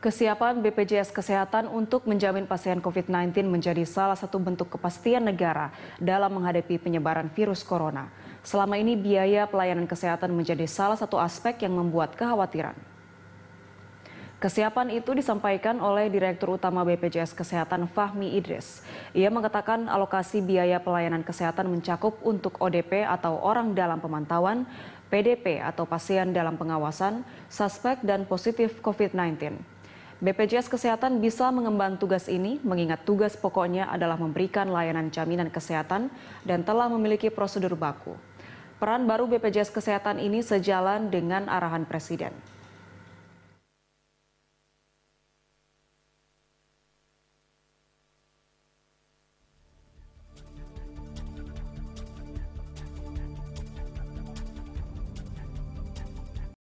Kesiapan BPJS Kesehatan untuk menjamin pasien COVID-19 menjadi salah satu bentuk kepastian negara dalam menghadapi penyebaran virus corona. Selama ini biaya pelayanan kesehatan menjadi salah satu aspek yang membuat kekhawatiran. Kesiapan itu disampaikan oleh Direktur Utama BPJS Kesehatan Fahmi Idris. Ia mengatakan alokasi biaya pelayanan kesehatan mencakup untuk ODP atau orang dalam pemantauan, PDP atau pasien dalam pengawasan, suspek dan positif COVID-19. BPJS Kesehatan bisa mengemban tugas ini mengingat tugas pokoknya adalah memberikan layanan jaminan kesehatan dan telah memiliki prosedur baku. Peran baru BPJS Kesehatan ini sejalan dengan arahan Presiden.